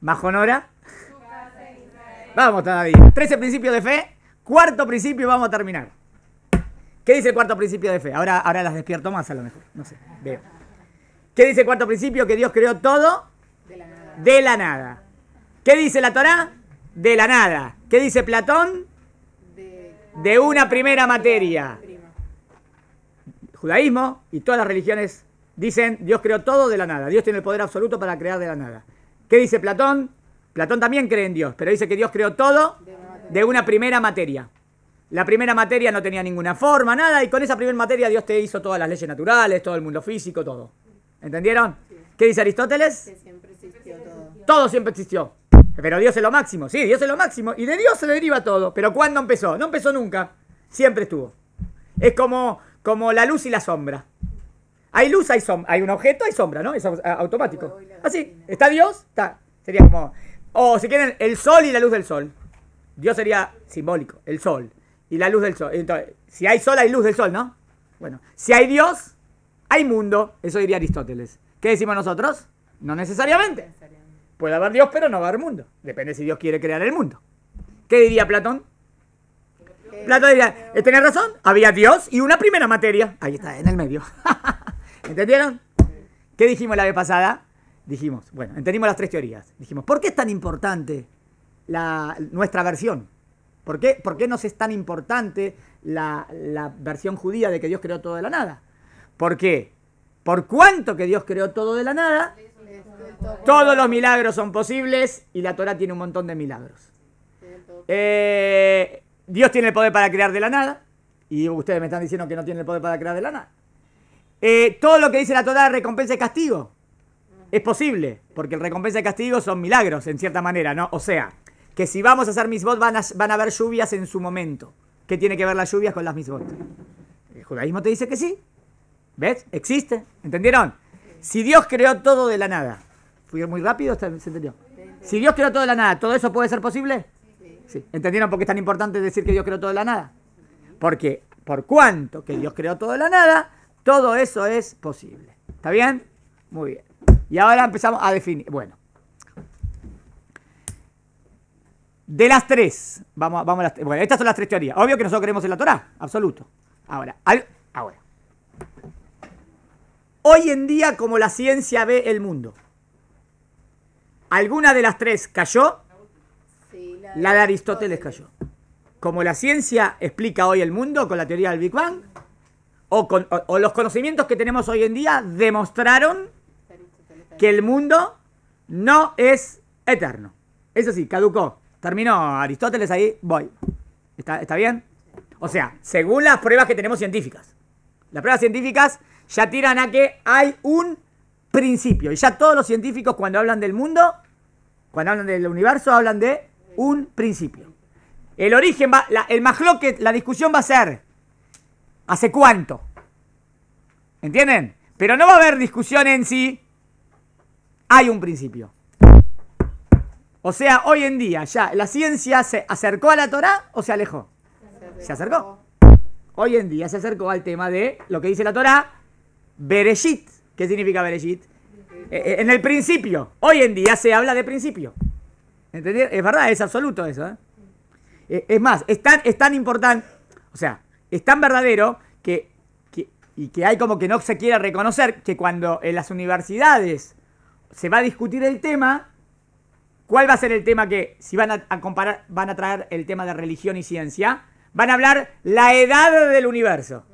Majonora. Vamos todavía. Trece principios de fe. Cuarto principio vamos a terminar. ¿Qué dice el cuarto principio de fe? Ahora, ahora las despierto más a lo mejor. No sé. Veo. ¿Qué dice el cuarto principio? Que Dios creó todo de la nada. De ¿Qué dice la Torá? De la nada. ¿Qué dice Platón? De, una primera materia. Judaísmo y todas las religiones dicen Dios creó todo de la nada. Dios tiene el poder absoluto para crear de la nada. ¿Qué dice Platón? Platón también cree en Dios, pero dice que Dios creó todo de una primera materia. La primera materia no tenía ninguna forma, nada, y con esa primera materia Dios te hizo todas las leyes naturales, todo el mundo físico, todo. ¿Entendieron? ¿Qué dice Aristóteles? Que siempre existió todo. Todo siempre existió. Pero Dios es lo máximo, sí, Dios es lo máximo. Y de Dios se deriva todo. Pero ¿cuándo empezó? No empezó nunca. Siempre estuvo. Es como, como la luz y la sombra. Hay luz, hay sombra. Hay un objeto, hay sombra, ¿no? Es automático. Así. ¿Ah, ¿Está Dios? Está. Sería como. O si quieren, el sol y la luz del sol. Dios sería simbólico, el sol. Y la luz del sol. Entonces, si hay sol, hay luz del sol, ¿no? Bueno, si hay Dios, hay mundo. Eso diría Aristóteles. ¿Qué decimos nosotros? No necesariamente. Puede haber Dios, pero no va a haber mundo. Depende si Dios quiere crear el mundo. ¿Qué diría Platón? Eh, Platón diría, eh, tenés razón, había Dios y una primera materia. Ahí está, en el medio. ¿Entendieron? ¿Qué dijimos la vez pasada? Dijimos, bueno, entendimos las tres teorías. Dijimos, ¿por qué es tan importante nuestra versión? ¿Por qué, ¿Por nos es tan importante la, versión judía de que Dios creó todo de la nada? ¿Por qué? Por cuanto que Dios creó todo de la nada, todos los milagros son posibles y la Torah tiene un montón de milagros. Eh, Dios tiene el poder para crear de la nada y ustedes me están diciendo que no tiene el poder para crear de la nada. Eh, todo lo que dice la Torah de recompensa y castigo es posible, porque el recompensa y castigo son milagros, en cierta manera, ¿no? O sea, que si vamos a hacer misbot, van a, van a haber lluvias en su momento. ¿Qué tiene que ver las lluvias con las misbot? El judaísmo te dice que sí. ¿Ves? Existe. ¿Entendieron? Si Dios creó todo de la nada. Fui muy rápido, se entendió. Si Dios creó todo de la nada, ¿todo eso puede ser posible? Sí. ¿Entendieron por qué es tan importante decir que Dios creó todo de la nada? Porque por cuanto que Dios creó todo de la nada, todo eso es posible. ¿Está bien? Muy bien. Y ahora empezamos a definir. Bueno. De las tres, vamos, vamos Bueno, estas son las tres teorías. Obvio que nosotros creemos en la Torah, absoluto. Ahora, ahora. Hoy en día, como la ciencia ve el mundo, ¿alguna de las tres cayó? la, de Aristóteles cayó. Como la ciencia explica hoy el mundo con la teoría del Big Bang, o, los conocimientos que tenemos hoy en día demostraron que el mundo no es eterno. Eso sí, caducó. Terminó Aristóteles ahí, voy. ¿Está, bien? O sea, según las pruebas que tenemos científicas. Las pruebas científicas ya tiran a que hay un principio. Y ya todos los científicos cuando hablan del mundo, cuando hablan del universo, hablan de un principio. El origen va, el majloque, que la discusión va a ser ¿Hace cuánto? ¿Entienden? Pero no va a haber discusión en sí. Hay un principio. O sea, hoy en día ya la ciencia se acercó a la Torah o se alejó. Se acercó. Hoy en día se acercó al tema de lo que dice la Torah, Bereshit. ¿Qué significa Bereshit? Eh, eh, en el principio. Hoy en día se habla de principio. ¿Entendés? Es verdad, es absoluto eso. ¿eh? Es más, es tan, es tan importante. O sea, es tan verdadero que, y que hay como que no se quiere reconocer que cuando en las universidades se va a discutir el tema, ¿cuál va a ser el tema que, si van a, comparar, van a traer el tema de religión y ciencia? Van a hablar la edad del universo.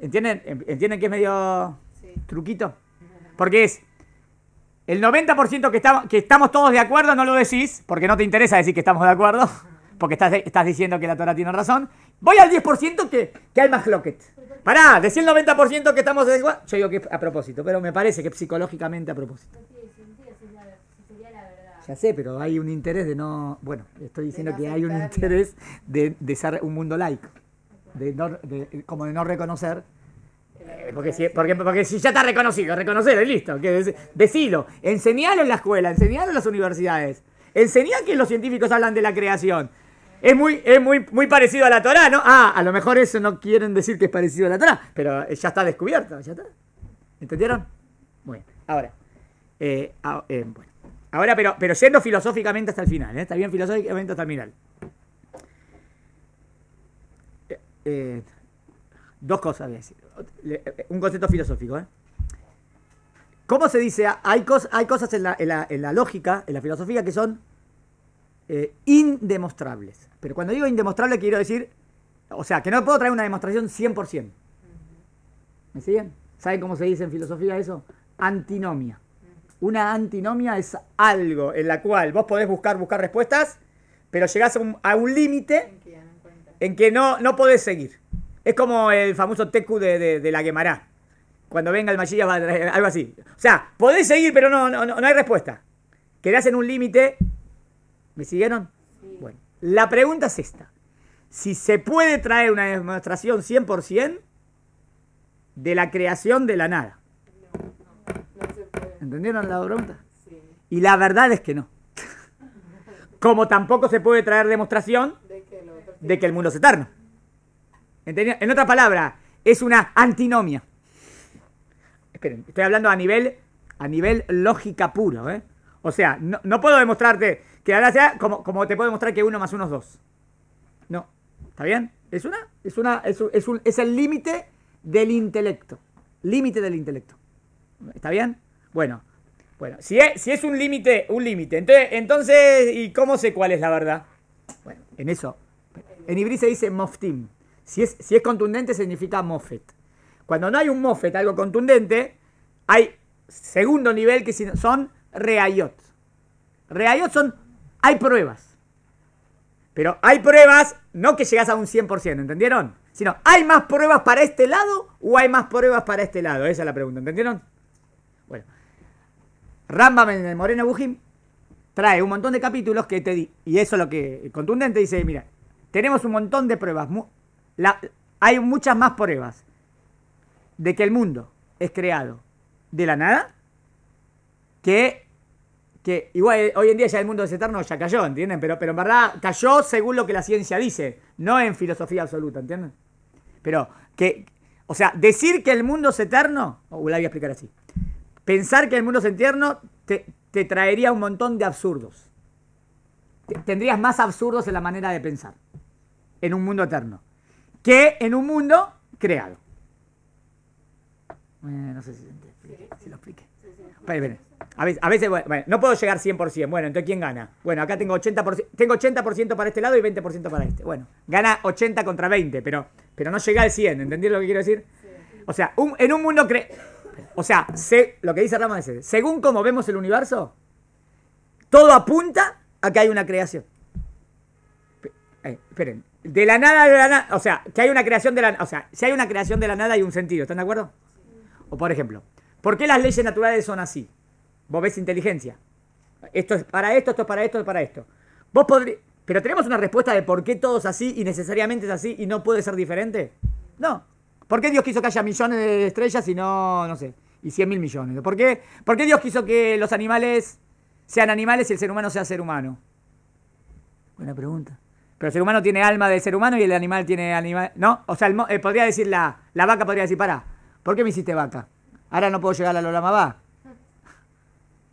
¿Entienden? ¿Em-, que es medio truquito? Porque es el 90% que, que estamos todos de acuerdo, no lo decís, porque no te interesa decir que estamos de acuerdo porque estás, estás diciendo que la Torah tiene razón. Voy al 10% que, que hay más loquet. Pará, decía el 90% que estamos en Yo digo que a propósito, pero me parece que psicológicamente a propósito. Ya sé, pero hay un interés de no. Bueno, estoy diciendo que hay un interés de, ser un mundo laico. De como de no reconocer eh, porque si, porque, porque si ya está reconocido, reconocer listo. Que decilo, enseñalo en la escuela, enseñalo en las universidades. enseña que los científicos hablan de la creación. Es muy, muy, muy parecido a la Torah, ¿no? Ah, a lo mejor eso no quieren decir que es parecido a la Torah, pero eh, ya está descubierto, ya está. ¿Entendieron? Muy bien. Ahora, eh, ah, eh, bueno. Ahora, pero, pero yendo filosóficamente hasta el final, ¿eh? Está bien filosóficamente hasta el final. dos cosas voy a decir. Un concepto filosófico, ¿eh? ¿Cómo se dice? Hay, hay cosas en la, en la lógica, en la filosofía, que son eh, indemostrables. Pero cuando digo indemostrable quiero decir, o sea, que no puedo traer una demostración 100%. ¿Me siguen? ¿Saben cómo se dice en filosofía eso? Antinomia. Una antinomia es algo en la cual vos podés buscar, buscar respuestas, pero llegás a un, límite en que no, no podés seguir. Es como el famoso tecu de, la Guemará. Cuando venga el Machilla va algo así. O sea, podés seguir, pero no, no, no hay respuesta. Quedás en un límite ¿Me siguieron? Bueno, la pregunta es esta. Si se puede traer una demostración 100% de la creación de la nada. No, se puede. ¿Entendieron la pregunta? Sí. Y la verdad es que no. Como tampoco se puede traer demostración de que, el mundo es eterno. En otra palabra, es una antinomia. Esperen, estoy hablando a nivel, a nivel lógica puro, ¿eh? O sea, no, puedo demostrarte que la sea como, te puedo demostrar que uno más uno es dos. No. ¿Está bien? Es una, es una, es, es, el límite del intelecto. Límite del intelecto. ¿Está bien? Bueno, bueno, si es, si es un límite, un límite. Entonces, entonces, ¿y cómo sé cuál es la verdad? Bueno, en eso. En Ibris se dice moftim. Si es, si es contundente, significa mofet. Cuando no hay un mofet, algo contundente, hay segundo nivel que son reayot. Reayot son, hay pruebas. Pero hay pruebas, no que llegas a un 100%, ¿entendieron? Sino, ¿hay más pruebas para este lado o hay más pruebas para este lado? Esa es la pregunta, ¿entendieron? Bueno, Rambam en el Moreno Bujim trae un montón de capítulos que te di, y eso es lo que contundente dice, mira, tenemos un montón de pruebas, hay muchas más pruebas de que el mundo es creado de la nada que, igual eh, hoy en día ya el mundo es eterno ya cayó, ¿entienden? Pero, pero en verdad cayó según lo que la ciencia dice, no en filosofía absoluta, ¿entienden? Pero que, o sea, decir que el mundo es eterno, o oh, la voy a explicar así, pensar que el mundo es eterno te, traería un montón de absurdos. tendrías más absurdos en la manera de pensar en un mundo eterno que en un mundo creado. Eh, no sé si, lo expliqué. A veces, bueno, no puedo llegar 100%. Bueno, entonces ¿quién gana? Bueno, acá tengo 80%, tengo 80 para este lado y 20% para este. Bueno, gana 80 contra 20, pero, pero no llega al 100, ¿entendés lo que quiero decir? O sea, en un mundo cre... O sea, lo que dice Ramón es, según como vemos el universo, todo apunta a que hay una creación. Eh, esperen, de la nada, de la nada, o sea, que hay una creación de la o sea, si hay una creación de la nada hay un sentido, ¿están de acuerdo? O por ejemplo, ¿por qué las leyes naturales son así? Vos ves inteligencia. Esto es para esto, esto es para esto, esto es para esto. Vos podrí... Pero tenemos una respuesta de por qué todo es así y necesariamente es así y no puede ser diferente. No. ¿Por qué Dios quiso que haya millones de estrellas y no, no sé, y 100 mil millones? ¿Por qué? ¿Por Dios quiso que los animales sean animales y el ser humano sea ser humano? Buena pregunta. Pero el ser humano tiene alma de ser humano y el animal tiene animal. No, o sea, eh, podría decir la, la vaca, podría decir, pará, ¿por qué me hiciste vaca? Ahora no puedo llegar a la Mabá.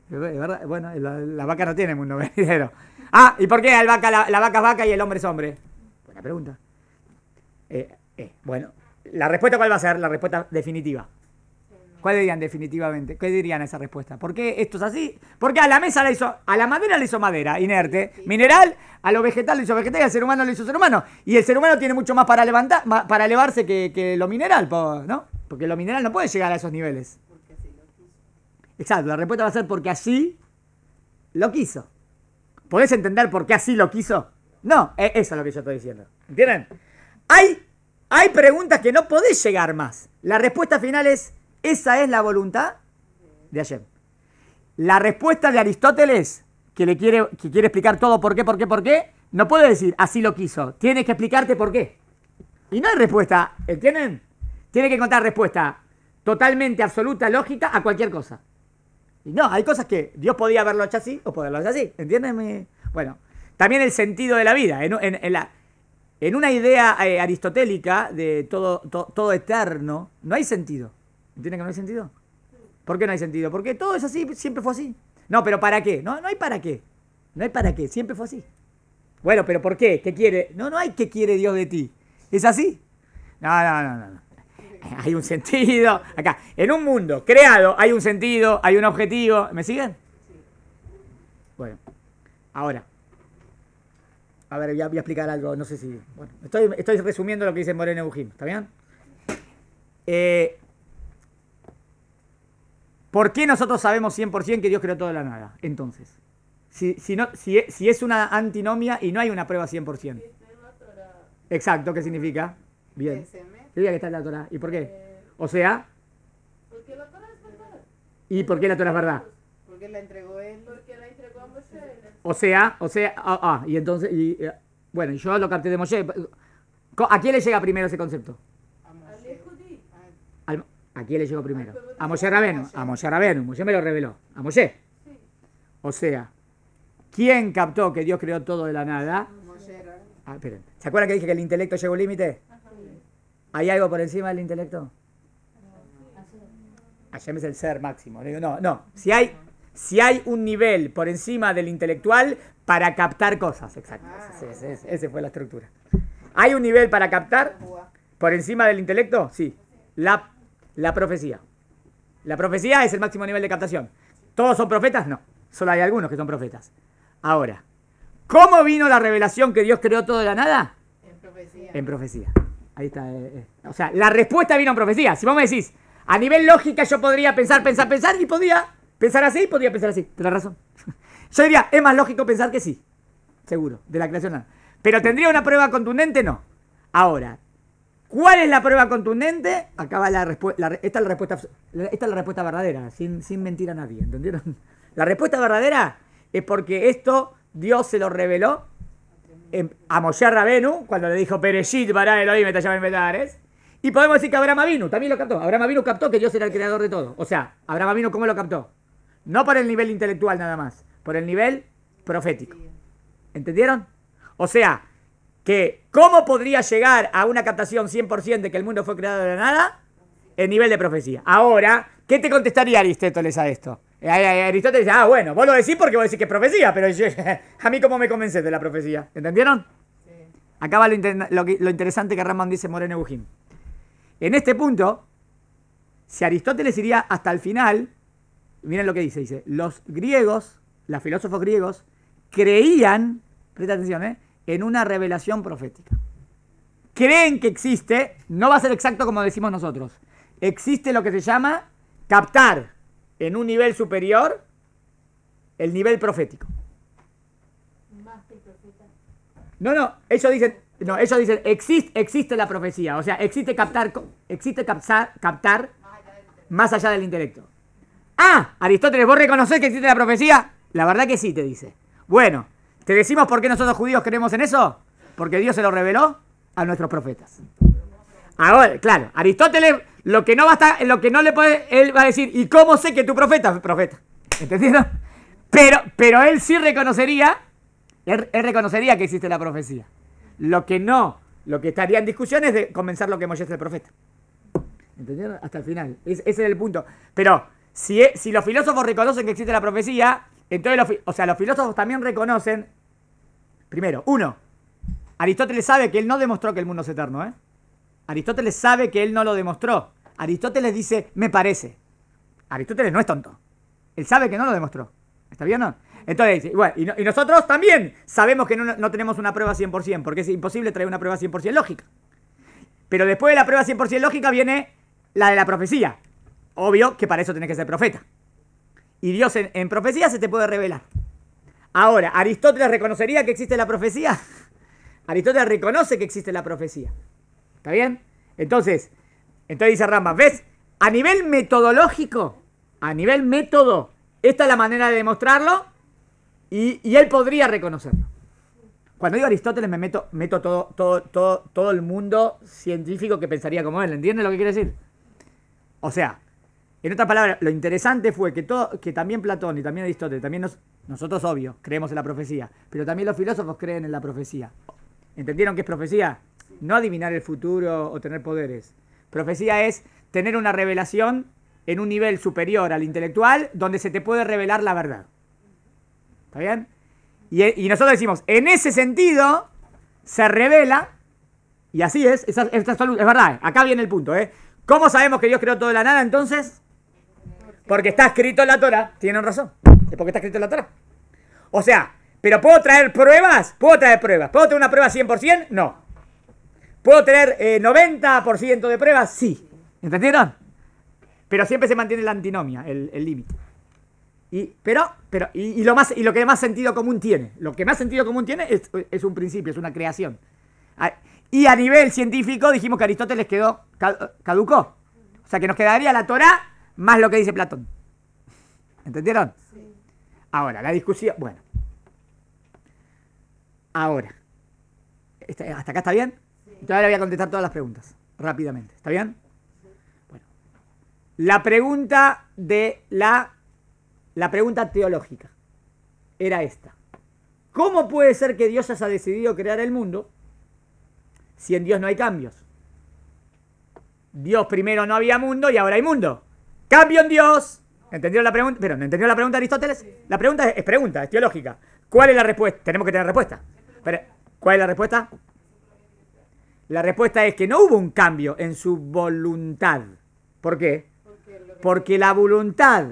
Bueno, la, vaca no tiene mundo venidero. Ah, ¿y por qué la vaca, la, vaca es vaca y el hombre es hombre? Buena pregunta. Eh, eh, bueno, ¿la respuesta cuál va a ser? La respuesta definitiva. ¿Cuál dirían definitivamente? ¿Qué dirían esa respuesta? ¿Por qué esto es así? Porque a la mesa le hizo, a la madera le hizo madera, inerte, mineral, a lo vegetal le hizo vegetal y al ser humano le hizo ser humano. Y el ser humano tiene mucho más para levantar, para elevarse que, que lo mineral, ¿no? Porque lo mineral no puede llegar a esos niveles. Exacto, la respuesta va a ser porque así lo quiso. ¿Podés entender por qué así lo quiso? No, eso es lo que yo estoy diciendo. ¿Entienden? Hay, hay preguntas que no podés llegar más. La respuesta final es, esa es la voluntad de Ayer. La respuesta de Aristóteles, que, le quiere, que quiere explicar todo por qué, por qué, por qué, no puede decir, así lo quiso. Tienes que explicarte por qué. Y no hay respuesta, ¿entienden? Tiene que contar respuesta totalmente absoluta, lógica, a cualquier cosa no, hay cosas que Dios podía haberlo hecho así o poderlo hacer así. entiéndeme Bueno, también el sentido de la vida. En, la, en una idea eh, aristotélica de todo, todo eterno, no hay sentido. ¿Entienden que no hay sentido? ¿Por qué no hay sentido? Porque todo es así, siempre fue así. No, pero ¿para qué? No, no hay para qué. No hay para qué, siempre fue así. Bueno, pero ¿por qué? ¿Qué quiere? No, no hay qué quiere Dios de ti. Es así. No, no, no, no. hay un sentido. Acá, en un mundo creado hay un sentido, hay un objetivo. ¿Me siguen? Bueno, ahora. A ver, voy a, explicar algo, no sé si... estoy, resumiendo lo que dice Moreno Bujín, ¿está bien? Eh, ¿Por qué nosotros sabemos 100% que Dios creó toda la nada? Entonces, si, no, si es una antinomia y no hay una prueba 100%. Exacto, ¿qué significa? Bien. Yo que está en la Torah? ¿Y por qué? Eh, o sea... Porque la Torah es verdad. ¿Y por qué la Torah es verdad? Porque la entregó él. Porque la entregó a Moshe. O sea, o sea, ah, ah y entonces, y, eh, bueno, yo lo capté de Moshe. ¿A quién le llega primero ese concepto? A Moshe. Ah. ¿A quién le llegó primero? A Moshe Rabenu. A Moshe Rabenu. Moshe me lo reveló. A Moshe. Sí. O sea, ¿quién captó que Dios creó todo de la nada? Moshe Rabenu. Ah, ¿Se acuerdan que dije que el intelecto llegó al límite? ¿Hay algo por encima del intelecto? Hashem ah, es el ser máximo. no, no. Si hay, si hay un nivel por encima del intelectual para captar cosas. Exacto. Ah. Esa fue la estructura. ¿Hay un nivel para captar por encima del intelecto? Sí. La, la profecía. La profecía es el máximo nivel de captación. ¿Todos son profetas? No. Solo hay algunos que son profetas. Ahora, ¿cómo vino la revelación que Dios creó todo de la nada? En profecía. En profecía. Ahí está. Eh, eh. O sea, la respuesta vino en profecía. Si vos me decís, a nivel lógica yo podría pensar, pensar, pensar y podía pensar así y podría pensar así. Tienes razón. Yo diría, es más lógico pensar que sí. Seguro, de la creación. Pero tendría una prueba contundente, no. Ahora, ¿cuál es la prueba contundente? Acaba la respuesta. Esta, la respuesta, esta la respuesta verdadera, sin, sin mentir a nadie, ¿entendieron? La respuesta verdadera es porque esto Dios se lo reveló Em, a Moshe Rabenu, cuando le dijo perejit para Elohim y podemos decir que Abraham Avinu también lo captó. Abraham Avinu captó que Dios era el creador de todo. O sea, Abraham Avinu, ¿cómo lo captó? No por el nivel intelectual nada más, por el nivel profético. ¿Entendieron? O sea, que ¿cómo podría llegar a una captación 100% de que el mundo fue creado de la nada? El nivel de profecía. Ahora, ¿qué te contestaría Aristóteles a esto? Eh, Aristóteles dice, ah, bueno, vos lo decís porque vos decís que es profecía, pero a mí cómo me convencés de la profecía. ¿Entendieron? Sí. Acá lo, interesante que Ramón dice Moreno Eugín. En este punto, si Aristóteles iría hasta el final, miren lo que dice, dice, los griegos, los filósofos griegos, creían, presta atención, eh, en una revelación profética. Creen que existe, no va a ser exacto como decimos nosotros, existe lo que se llama captar, en un nivel superior el nivel profético. Más No, no, ellos dicen, no, eso dicen, existe, existe la profecía, o sea, existe captar, existe captar, captar más allá del intelecto. Ah, Aristóteles, ¿vos reconocés que existe la profecía? La verdad que sí, te dice. Bueno, ¿te decimos por qué nosotros judíos creemos en eso? Porque Dios se lo reveló a nuestros profetas. Ahora, claro, Aristóteles lo que no va a estar, lo que no le puede, él va a decir, ¿y cómo sé que tu profeta profeta? ¿Entendieron? Pero, pero él sí reconocería, él, reconocería que existe la profecía. Lo que no, lo que estaría en discusión es de comenzar lo que es el profeta. ¿Entendieron? Hasta el final. ese es el punto. Pero si, e, si los filósofos reconocen que existe la profecía, entonces los, o sea, los filósofos también reconocen, primero, uno, Aristóteles sabe que él no demostró que el mundo es eterno, ¿eh? Aristóteles sabe que él no lo demostró. Aristóteles dice, me parece. Aristóteles no es tonto. Él sabe que no lo demostró. ¿Está bien o no? Entonces, bueno, y, nosotros también sabemos que no, no, tenemos una prueba 100%, porque es imposible traer una prueba 100% lógica. Pero después de la prueba 100% lógica viene la de la profecía. Obvio que para eso tenés que ser profeta. Y Dios en, en profecía se te puede revelar. Ahora, ¿Aristóteles reconocería que existe la profecía? Aristóteles reconoce que existe la profecía. ¿Está bien? Entonces, entonces dice Rama, ¿ves? A nivel metodológico, a nivel método, esta es la manera de demostrarlo y, él podría reconocerlo. Cuando digo Aristóteles me meto, todo, todo, todo, todo el mundo científico que pensaría como él, ¿entiendes lo que quiere decir? O sea, en otras palabras, lo interesante fue que, todo, que también Platón y también Aristóteles, también nosotros obvio, creemos en la profecía, pero también los filósofos creen en la profecía. ¿Entendieron qué es profecía? No adivinar el futuro o tener poderes, Profecía es tener una revelación en un nivel superior al intelectual donde se te puede revelar la verdad. ¿Está bien? Y, nosotros decimos, en ese sentido se revela, y así es, esa, es verdad, acá viene el punto, ¿eh? ¿Cómo sabemos que Dios creó todo de la nada entonces? Porque está escrito en la Torah, tienen razón, es porque está escrito en la Torah. O sea, pero ¿puedo traer pruebas? ¿Puedo traer pruebas? ¿Puedo tener una prueba 100%? No. ¿Puedo tener 90% eh, de pruebas? Sí. ¿Entendieron? Pero siempre se mantiene la antinomia, el límite. Y, pero, pero, y, lo más, y lo que más sentido común tiene. Lo que más sentido común tiene es, un principio, es una creación. Ah, y a nivel científico dijimos que Aristóteles quedó caducó. O sea que nos quedaría la Torá más lo que dice Platón. ¿Entendieron? Sí. Ahora, la discusión. Bueno. Ahora. Este, ¿Hasta acá está bien? Yo ahora voy a contestar todas las preguntas, rápidamente. ¿Está bien? Bueno. La pregunta de la. La pregunta teológica era esta. ¿Cómo puede ser que Dios haya decidido crear el mundo si en Dios no hay cambios? Dios primero no había mundo y ahora hay mundo. Cambio en Dios. ¿Entendieron la pregunta? Pero, entendió la pregunta Aristóteles? La pregunta es, pregunta, es teológica. ¿Cuál es la respuesta? Tenemos que tener respuesta. ¿Cuál es la respuesta? La respuesta es que no hubo un cambio en su voluntad. ¿Por qué? Porque la voluntad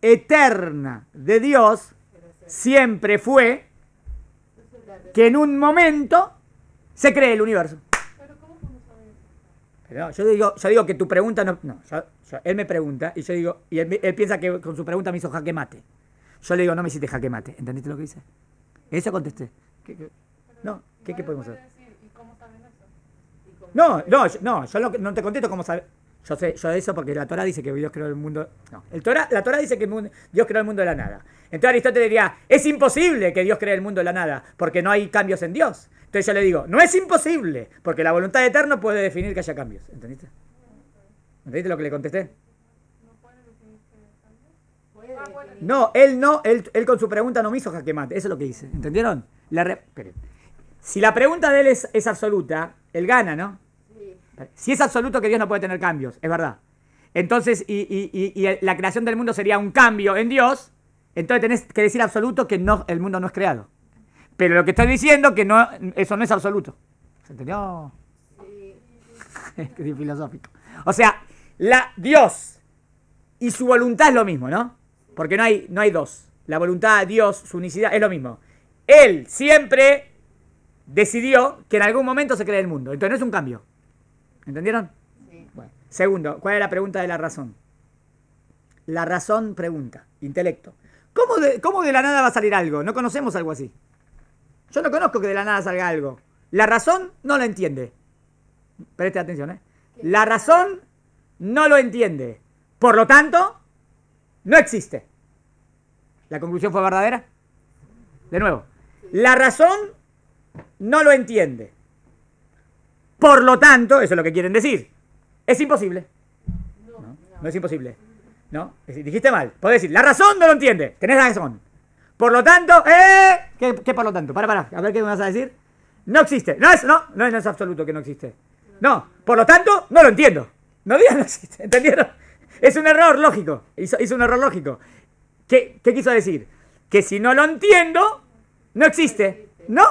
eterna de Dios siempre fue que en un momento se cree el universo. Pero cómo yo digo, yo digo que tu pregunta no. no él me pregunta y yo digo, y él, piensa que con su pregunta me hizo jaque mate. Yo le digo, no me hiciste jaque mate. ¿Entendiste lo que dice? Eso contesté. No, qué podemos hacer? No, no, no, yo no te contesto cómo saber. Yo sé, yo eso porque la Torah dice que Dios creó el mundo. No, la Torah dice que Dios creó el mundo de la nada. Entonces Aristóteles diría, es imposible que Dios cree el mundo de la nada, porque no hay cambios en Dios. Entonces yo le digo, no es imposible, porque la voluntad eterna puede definir que haya cambios. ¿Entendiste? ¿Entendiste lo que le contesté? Ah, no, él no, él, él con su pregunta no me hizo jaque mate, eso es lo que dice. ¿Entendieron? La si la pregunta de él es, absoluta, él gana, ¿no? Sí. Si es absoluto que Dios no puede tener cambios, es verdad. Entonces, y, la creación del mundo sería un cambio en Dios, entonces tenés que decir absoluto que no, el mundo no es creado. Pero lo que estoy diciendo que no, eso no es absoluto. ¿Se entendió? Sí. filosófico. O sea, la, Dios y su voluntad es lo mismo, ¿no? Porque no hay, no hay dos. La voluntad, de Dios, su unicidad, es lo mismo. Él siempre decidió que en algún momento se cree el mundo. Entonces no es un cambio. ¿Entendieron? Sí. Segundo, ¿cuál es la pregunta de la razón? La razón pregunta, intelecto. ¿Cómo de, ¿Cómo de la nada va a salir algo? No conocemos algo así. Yo no conozco que de la nada salga algo. La razón no lo entiende. Preste atención, ¿eh? La razón no lo entiende. Por lo tanto, no existe. ¿La conclusión fue verdadera? De nuevo, la razón no lo entiende. Por lo tanto, eso es lo que quieren decir. Es imposible. No, es imposible. ¿No? Dijiste mal. Podés decir, la razón no lo entiende. Tenés razón. Por lo tanto, eh, ¿Qué, por lo tanto? Para, para. A ver qué me vas a decir. No existe. No es, no, no es absoluto que no existe. No. Por lo tanto, no lo entiendo. No digas no existe. ¿Entendieron? Es un error lógico. Hizo, hizo un error lógico. ¿Qué, ¿Qué quiso decir? Que si no lo entiendo, no existe. ¿No?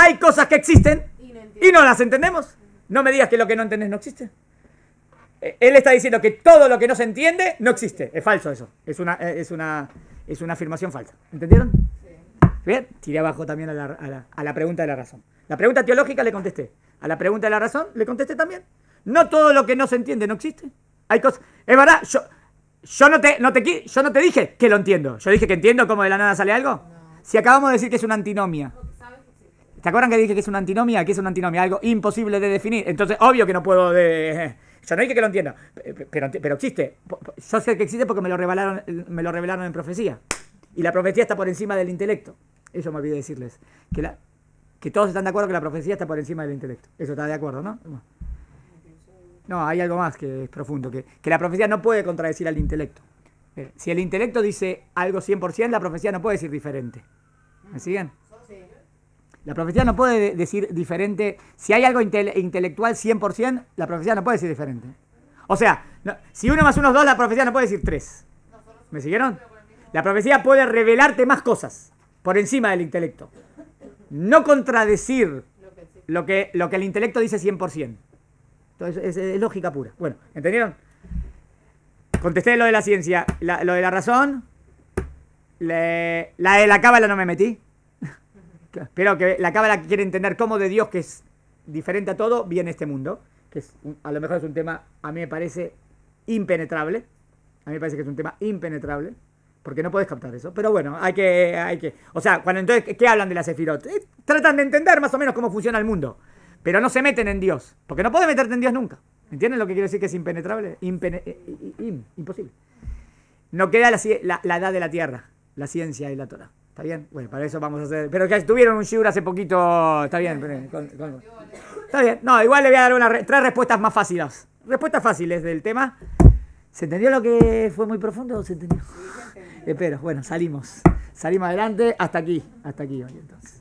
Hay cosas que existen y no, las entendemos. No me digas que lo que no entendés no existe. Eh, él está diciendo que todo lo que no se entiende no existe. Es falso eso. Es una, eh, es una, es una afirmación falsa. ¿Entendieron? Sí. Bien, tiré abajo también a la, pregunta de la razón. La pregunta teológica le contesté. A la pregunta de la razón le contesté también. No todo lo que no se entiende no existe. Hay cosas. Es verdad, yo, yo, no, te, no, te, yo no te dije que lo entiendo. Yo dije que entiendo cómo de la nada sale algo. Si acabamos de decir que es una antinomia. ¿Se acuerdan que dije que es una antinomia? Que es una antinomia, algo imposible de definir. Entonces, obvio que no puedo de. Eh, yo no hay que, lo entienda. Pero, pero existe. Yo sé que existe porque me lo revelaron, me lo revelaron en profecía. Y la profecía está por encima del intelecto. Eso me olvidé decirles. Que, la, que todos están de acuerdo que la profecía está por encima del intelecto. Eso está de acuerdo, ¿no? No, hay algo más que es profundo, que, que la profecía no puede contradecir al intelecto. Eh, si el intelecto dice algo 100%, la profecía no puede decir diferente. ¿Me siguen? La profecía no puede decir diferente. Si hay algo intelectual 100%, la profecía no puede decir diferente. O sea, si uno más uno es dos, la profecía no puede decir tres. ¿Me siguieron? La profecía puede revelarte más cosas por encima del intelecto. No contradecir lo que, lo que el intelecto dice 100%. Entonces, es, lógica pura. Bueno, ¿entendieron? Contesté lo de la ciencia, lo de la razón, la de la cábala no me metí. Pero que la cábala quiere entender cómo de Dios, que es diferente a todo, viene este mundo. Que es a lo mejor es un tema, a mí me parece impenetrable. A mí me parece que es un tema impenetrable. Porque no puedes captar eso. Pero bueno, hay que, hay que. O sea, cuando entonces, ¿qué hablan de la Sefirot? Eh, tratan de entender más o menos cómo funciona el mundo. Pero no se meten en Dios. Porque no puedes meterte en Dios nunca. ¿Entienden lo que quiero decir que es impenetrable? Eh, eh, imposible. No queda la, la edad de la tierra, la ciencia y la Torah. ¿Está bien? Bueno, para eso vamos a hacer. Pero que tuvieron un shiur hace poquito. Está bien. Está bien. No, igual le voy a dar tres respuestas más fáciles. Respuestas fáciles del tema. ¿Se entendió lo que fue muy profundo o se entendió? Espero. Bueno, salimos. Salimos adelante. Hasta aquí. Hasta aquí hoy entonces.